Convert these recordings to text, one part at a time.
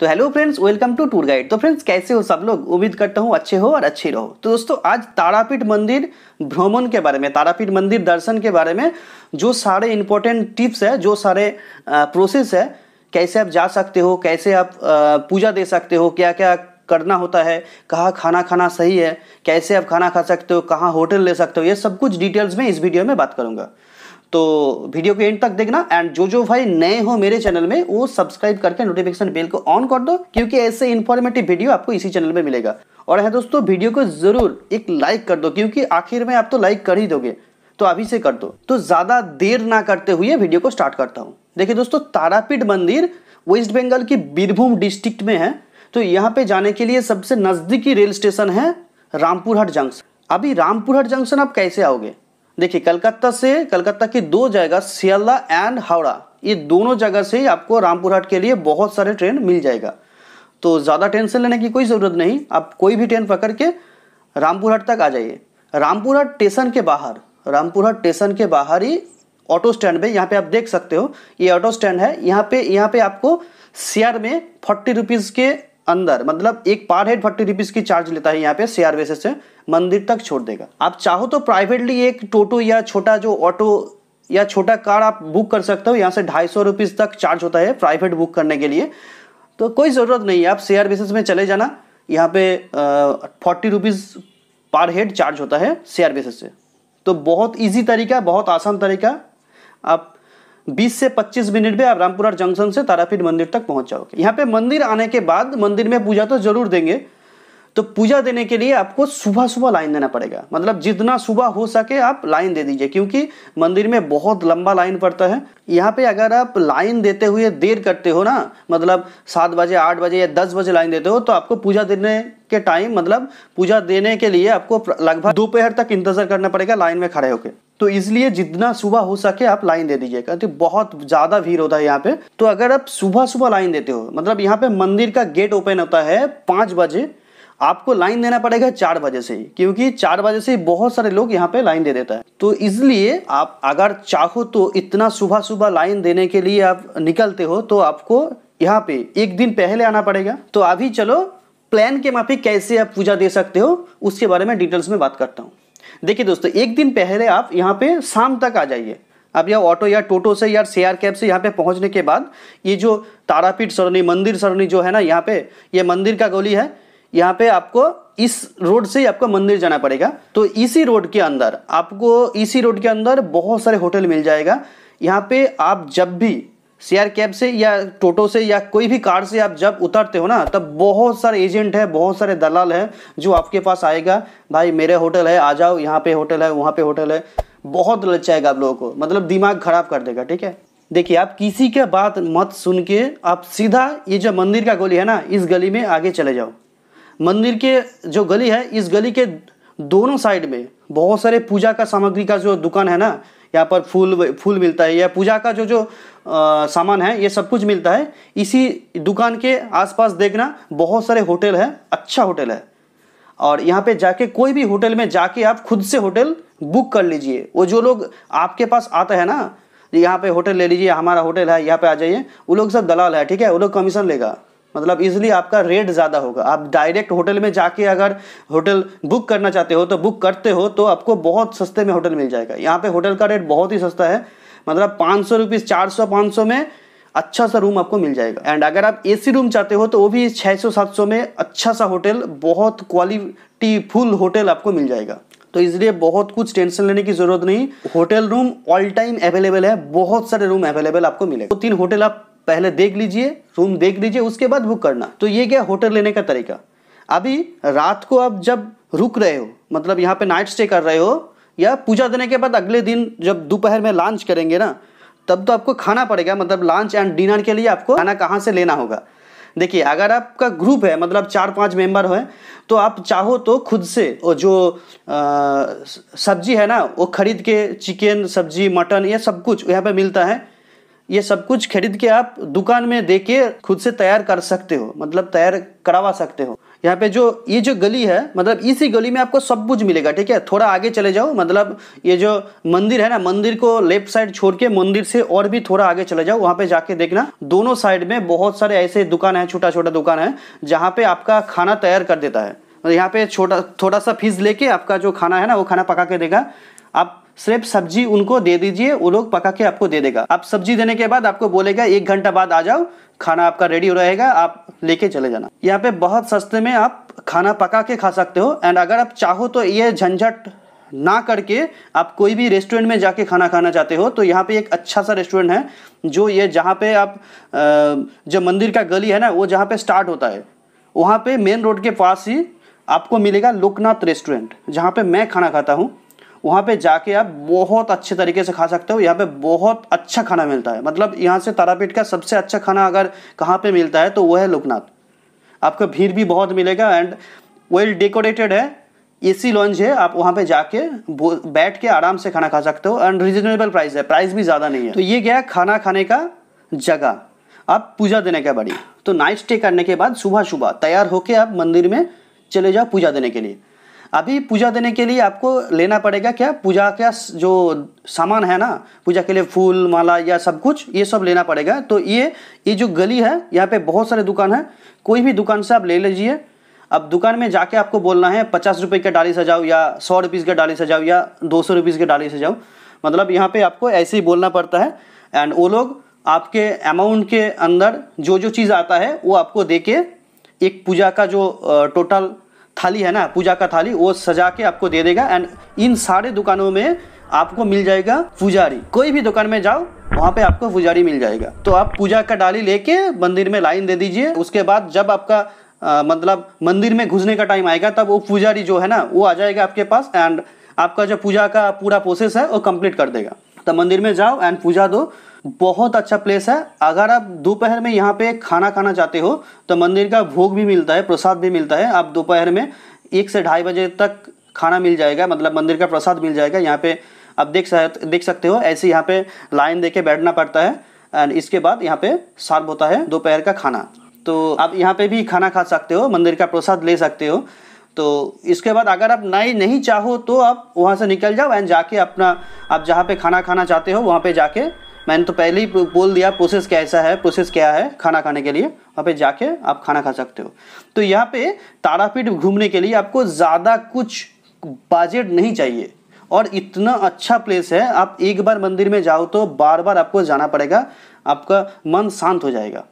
तो hello friends welcome to tour guide तो friends कैसे हो सब लोग उम्मीद करता हूँ अच्छे हो और अच्छे रहो तो दोस्तों आज तारापीठ मंदिर भ्रमण के बारे में तारापीठ मंदिर दर्शन के बारे में जो सारे इंपॉर्टेंट टिप्स है जो सारे प्रोसेस है कैसे आप जा सकते हो कैसे आप पूजा दे सकते हो क्या क्या करना होता है कहाँ खाना खाना सही है कैसे आप खाना खा सकते हो कहाँ होटल ले सकते हो ये सब कुछ डिटेल्स में इस वीडियो में बात करूँगा तो वीडियो को एंड तक देखना एंड जो जो भाई नए हो मेरे चैनल में वो सब्सक्राइब करके नोटिफिकेशन बेल को ऑन कर दो क्योंकि ऐसे इन्फॉर्मेटिव वीडियो आपको इसी चैनल में मिलेगा और है दोस्तों वीडियो को जरूर एक लाइक कर दो क्योंकि आखिर में आप तो लाइक कर ही दोगे तो अभी से कर दो तो ज़्यादा देर ना करते हुए वीडियो को स्टार्ट करता हूँ देखिए दोस्तों तारापीठ मंदिर वेस्ट बंगाल की बीरभूम डिस्ट्रिक्ट में है तो यहाँ पे जाने के लिए सबसे नज़दीकी रेल स्टेशन है रामपुरहाट जंक्शन अभी रामपुरहट जंक्शन आप कैसे आओगे देखिए कलकत्ता से कलकत्ता की दो जगह सियाला एंड हावड़ा ये दोनों जगह से आपको रामपुर हाट के लिए बहुत सारे ट्रेन मिल जाएगा तो ज़्यादा टेंशन लेने की कोई ज़रूरत नहीं आप कोई भी ट्रेन पकड़ के रामपुर हाट तक आ जाइए रामपुर हाट स्टेशन के बाहर रामपुर हाट स्टेशन के बाहर ही ऑटो स्टैंड में यहाँ पे आप देख सकते हो ये ऑटो स्टैंड है यहाँ पे यहाँ पे आपको शेयर में फोर्टी रुपीज़ के अंदर मतलब एक पर हेड फोर्टी रुपीज़ की चार्ज लेता है यहाँ पे शेयर बेसिस से मंदिर तक छोड़ देगा आप चाहो तो प्राइवेटली एक टोटो या छोटा जो ऑटो या छोटा कार आप बुक कर सकते हो यहाँ से ढाई सौ रुपीज़ तक चार्ज होता है प्राइवेट बुक करने के लिए तो कोई ज़रूरत नहीं है आप शेयर बेसिस में चले जाना यहाँ पे forty rupees per head charge होता है शेयर बेसिस से तो बहुत ईजी तरीका बहुत आसान तरीका आप बीस से पच्चीस मिनट में आप रामपुरा जंक्शन से तारापीठ मंदिर तक पहुंच जाओगे यहाँ पे मंदिर आने के बाद मंदिर में पूजा तो जरूर देंगे तो पूजा देने के लिए आपको सुबह सुबह लाइन देना पड़ेगा मतलब जितना सुबह हो सके आप लाइन दे दीजिए क्योंकि मंदिर में बहुत लंबा लाइन पड़ता है यहाँ पे अगर आप लाइन देते हुए देर करते हो ना मतलब सात बजे आठ बजे या दस बजे लाइन देते हो तो आपको पूजा देने के टाइम मतलब पूजा देने के लिए आपको लगभग दोपहर तक इंतजार करना पड़ेगा लाइन में खड़े होकर तो इसलिए जितना सुबह हो सके आप लाइन दे दीजिएगा तो बहुत ज़्यादा भीड़ होता है यहाँ पे तो अगर आप सुबह सुबह लाइन देते हो मतलब यहाँ पे मंदिर का गेट ओपन होता है पांच बजे आपको लाइन देना पड़ेगा चार बजे से ही क्योंकि चार बजे से ही बहुत सारे लोग यहाँ पे लाइन दे देता है तो इसलिए आप अगर चाहो तो इतना सुबह सुबह लाइन देने के लिए आप निकलते हो तो आपको यहाँ पे एक दिन पहले आना पड़ेगा तो अभी चलो प्लान के माफिक कैसे आप पूजा दे सकते हो उसके बारे में डिटेल्स में बात करता हूँ देखिए दोस्तों एक दिन पहले आप यहाँ पे शाम तक आ जाइए अब यह ऑटो या टोटो से या सीआर कैब से यहाँ पे पहुँचने के बाद ये जो तारापीठ सरणी मंदिर सरणी जो है ना यहाँ पे ये मंदिर का गोली है यहाँ पे आपको इस रोड से ही आपका मंदिर जाना पड़ेगा तो इसी रोड के अंदर आपको इसी रोड के अंदर बहुत सारे होटल मिल जाएगा यहाँ पे आप जब भी शेयर कैब से या टोटो से या कोई भी कार से आप जब उतरते हो ना तब बहुत सारे एजेंट है बहुत सारे दलाल हैं जो आपके पास आएगा भाई मेरे होटल है आ जाओ यहाँ पे होटल है वहाँ पे होटल है बहुत लग जाएगा आप लोगों को मतलब दिमाग खराब कर देगा ठीक है देखिए आप किसी का बात मत सुन के आप सीधा ये जो मंदिर का गली है ना इस गली में आगे चले जाओ मंदिर के जो गली है इस गली के दोनों साइड में बहुत सारे पूजा का सामग्री का जो दुकान है ना यहाँ पर फूल फूल मिलता है या पूजा का जो जो आ, सामान है ये सब कुछ मिलता है इसी दुकान के आसपास देखना बहुत सारे होटल है अच्छा होटल है और यहाँ पे जाके कोई भी होटल में जाके आप खुद से होटल बुक कर लीजिए वो जो लोग आपके पास आते हैं ना यहाँ पे होटल ले लीजिए हमारा होटल है यहाँ पे आ जाइए वो लोग सब दलाल है ठीक है वो लोग कमीशन लेगा मतलब इजिली आपका रेट ज़्यादा होगा आप डायरेक्ट होटल में जाके अगर होटल बुक करना चाहते हो तो बुक करते हो तो आपको बहुत सस्ते में होटल मिल जाएगा यहाँ पे होटल का रेट बहुत ही सस्ता है मतलब पाँच सौ रुपीज़ चार सौ पाँच सौ में अच्छा सा रूम आपको मिल जाएगा एंड अगर आप एसी रूम चाहते हो तो वो भी छः सौ सात सौ में अच्छा सा होटल बहुत क्वालिटी फुल होटल आपको मिल जाएगा तो इसलिए बहुत कुछ टेंशन लेने की जरूरत नहीं hotel room all time available है बहुत सारे रूम अवेलेबल आपको मिलेगा तो तीन होटल आप पहले देख लीजिए रूम देख लीजिए उसके बाद बुक करना तो ये क्या होटल लेने का तरीका अभी रात को आप जब रुक रहे हो मतलब यहाँ पे नाइट स्टे कर रहे हो या पूजा देने के बाद अगले दिन जब दोपहर में लंच करेंगे ना तब तो आपको खाना पड़ेगा मतलब लंच एंड डिनर के लिए आपको खाना कहाँ से लेना होगा देखिए अगर आपका ग्रुप है मतलब चार पांच मेंबर हैं तो आप चाहो तो खुद से और जो सब्जी है ना वो खरीद के चिकन सब्जी मटन ये सब कुछ यहाँ पे मिलता है ये सब कुछ खरीद के आप दुकान में दे के खुद से तैयार कर सकते हो मतलब तैयार करवा सकते हो यहाँ पे जो ये जो गली है मतलब इसी गली में आपको सब कुछ मिलेगा ठीक है थोड़ा आगे चले जाओ मतलब ये जो मंदिर है ना मंदिर को लेफ्ट साइड छोड़ के मंदिर से और भी थोड़ा आगे चले जाओ वहाँ पे जाके देखना दोनों साइड में बहुत सारे ऐसे दुकान है छोटा छोटा दुकान है जहाँ पे आपका खाना तैयार कर देता है यहाँ पे छोटा थोड़ा सा फीस लेके आपका जो खाना है ना वो खाना पका के देगा आप सिर्फ सब्जी उनको दे दीजिए वो लोग पका के आपको दे देगा आप सब्जी देने के बाद आपको बोलेगा एक घंटा बाद आ जाओ खाना आपका रेडी हो रहेगा आप लेके चले जाना यहाँ पे बहुत सस्ते में आप खाना पका के खा सकते हो एंड अगर आप चाहो तो ये झंझट ना करके आप कोई भी रेस्टोरेंट में जाके खाना खाना चाहते हो तो यहाँ पे एक अच्छा सा रेस्टोरेंट है जो ये जहाँ पे आप जो मंदिर का गली है ना वो जहाँ पे स्टार्ट होता है वहाँ पे मेन रोड के पास ही आपको मिलेगा लोकनाथ रेस्टोरेंट जहाँ पे मैं खाना खाता हूँ वहाँ पे जाके आप बहुत अच्छे तरीके से खा सकते हो यहाँ पे बहुत अच्छा खाना मिलता है मतलब यहाँ से तारापीठ का सबसे अच्छा खाना अगर कहाँ पे मिलता है तो वो है लोकनाथ आपको भीड़ भी बहुत मिलेगा एंड वेल डेकोरेटेड है ए सी है आप वहाँ पे जाके बैठ के आराम से खाना खा सकते हो एंड रिजनेबल प्राइस है प्राइस भी ज़्यादा नहीं है तो ये गया खाना खाने का जगह आप पूजा देने का बड़ी तो नाइट स्टे करने के बाद सुबह सुबह तैयार होके आप मंदिर में चले जाओ पूजा देने के लिए अभी पूजा देने के लिए आपको लेना पड़ेगा क्या पूजा का जो सामान है ना पूजा के लिए फूल माला या सब कुछ ये सब लेना पड़ेगा तो ये ये जो गली है यहाँ पे बहुत सारे दुकान है कोई भी दुकान से आप ले लीजिए अब दुकान में जाके आपको बोलना है पचास रुपये का डाली सजाओ या सौ रुपीज़ का डाली सजाओ या दो सौ रुपीज़ का डाली सजाओ मतलब यहाँ पे आपको ऐसे ही बोलना पड़ता है एंड वो लोग आपके अमाउंट के अंदर जो जो चीज़ आता है वो आपको दे के एक पूजा का जो टोटल थाली है ना पूजा का थाली वो सजा के आपको दे देगा एंड इन सारे दुकानों में आपको मिल जाएगा पुजारी कोई भी दुकान में जाओ वहाँ पे आपको पुजारी मिल जाएगा तो आप पूजा का डाली लेके मंदिर में लाइन दे दीजिए उसके बाद जब आपका आ, मतलब मंदिर में घुसने का टाइम आएगा तब वो पुजारी जो है ना वो आ जाएगा आपके पास एंड आपका जो पूजा का पूरा प्रोसेस है वो कंप्लीट कर देगा तो मंदिर में जाओ एंड पूजा दो बहुत अच्छा प्लेस है अगर आप दोपहर में यहाँ पे खाना खाना चाहते हो तो मंदिर का भोग भी मिलता है प्रसाद भी मिलता है आप दोपहर में एक से ढाई बजे तक खाना मिल जाएगा मतलब मंदिर का प्रसाद मिल जाएगा यहाँ पे आप देख सक देख सकते हो ऐसे यहाँ पे लाइन दे के बैठना पड़ता है एंड इसके बाद यहाँ पे सर्व होता है दोपहर का खाना तो आप यहाँ पे भी खाना खा सकते हो मंदिर का प्रसाद ले सकते हो तो इसके बाद अगर आप नहीं नहीं चाहो तो आप वहाँ से निकल जाओ एंड जाके अपना आप जहाँ पे खाना खाना चाहते हो वहाँ पे जाके मैंने तो पहले ही बोल दिया प्रोसेस कैसा है प्रोसेस क्या है खाना खाने के लिए वहाँ पे जाके आप खाना खा सकते हो तो यहाँ पे तारापीठ घूमने के लिए आपको ज़्यादा कुछ बजट नहीं चाहिए और इतना अच्छा प्लेस है आप एक बार मंदिर में जाओ तो बार बार आपको जाना पड़ेगा आपका मन शांत हो जाएगा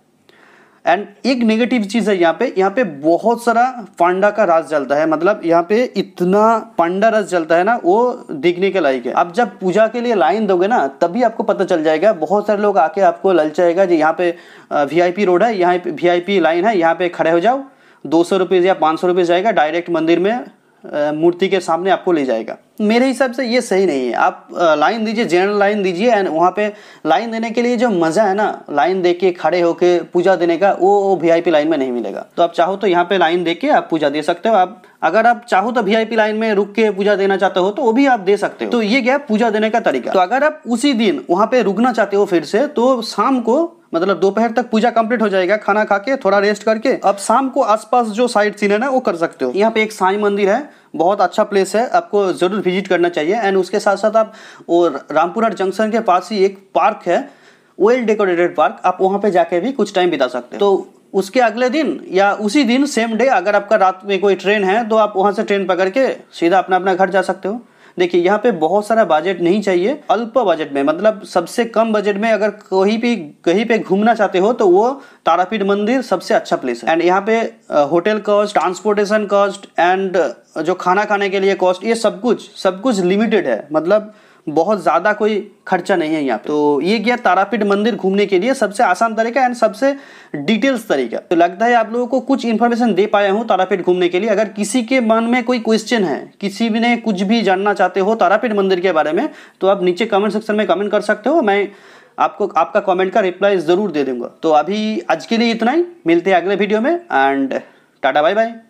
एंड एक नेगेटिव चीज़ है यहाँ पे यहाँ पे बहुत सारा पांडा का रस जलता है मतलब यहाँ पे इतना पांडा रस जलता है ना वो दिखने के लायक है आप जब पूजा के लिए लाइन दोगे ना तभी आपको पता चल जाएगा बहुत सारे लोग आके आपको ललचाएगा जी यहाँ पे वीआईपी रोड है यहाँ पे वीआईपी लाइन है यहाँ पे खड़े हो जाओ दो सौ रुपये या पाँच सौ रुपये जाएगा डायरेक्ट मंदिर में मूर्ति के सामने आपको ले जाएगा मेरे हिसाब से ये सही नहीं है आप लाइन दीजिए जनरल लाइन दीजिए एंड वहाँ पे लाइन देने के लिए जो मज़ा है ना लाइन दे के खड़े होके पूजा देने का वो वीआईपी लाइन में नहीं मिलेगा तो आप चाहो तो यहाँ पे लाइन दे के आप पूजा दे सकते हो आप अगर आप चाहो तो वीआईपी लाइन में रुक के पूजा देना चाहते हो तो वो भी आप दे सकते हो तो ये क्या पूजा देने का तरीका तो अगर आप उसी दिन वहाँ पे रुकना चाहते हो फिर से तो शाम को मतलब दोपहर तक पूजा कंप्लीट हो जाएगा खाना खा के थोड़ा रेस्ट करके अब शाम को आसपास जो साइड सीन है ना वो कर सकते हो यहाँ पे एक साई मंदिर है बहुत अच्छा प्लेस है आपको ज़रूर विजिट करना चाहिए एंड उसके साथ साथ आप और रामपुरा जंक्शन के पास ही एक पार्क है वेल डेकोरेटेड पार्क आप वहाँ पे जाके भी कुछ टाइम बिता सकते हो तो उसके अगले दिन या उसी दिन सेम डे अगर आपका रात में कोई ट्रेन है तो आप वहाँ से ट्रेन पकड़ के सीधा अपना अपना घर जा सकते हो देखिए यहाँ पे बहुत सारा बजट नहीं चाहिए अल्प बजट में मतलब सबसे कम बजट में अगर कहीं भी कहीं पे घूमना चाहते हो तो वो तारापीठ मंदिर सबसे अच्छा प्लेस है एंड यहाँ पे hotel cost transportation cost and जो खाना खाने के लिए कॉस्ट ये सब कुछ सब कुछ लिमिटेड है मतलब बहुत ज़्यादा कोई खर्चा नहीं है यहाँ तो ये गया तारापीठ मंदिर घूमने के लिए सबसे आसान तरीका एंड सबसे डिटेल्स तरीका तो लगता है आप लोगों को कुछ इन्फॉर्मेशन दे पाया हूँ तारापीठ घूमने के लिए अगर किसी के मन में कोई क्वेश्चन है किसी भी ने कुछ भी जानना चाहते हो तारापीठ मंदिर के बारे में तो आप नीचे कमेंट सेक्शन में कमेंट कर सकते हो मैं आपको आपका कमेंट का रिप्लाई ज़रूर दे दूंगा तो अभी आज के लिए इतना ही मिलते हैं अगले वीडियो में एंड टाटा बाय बाय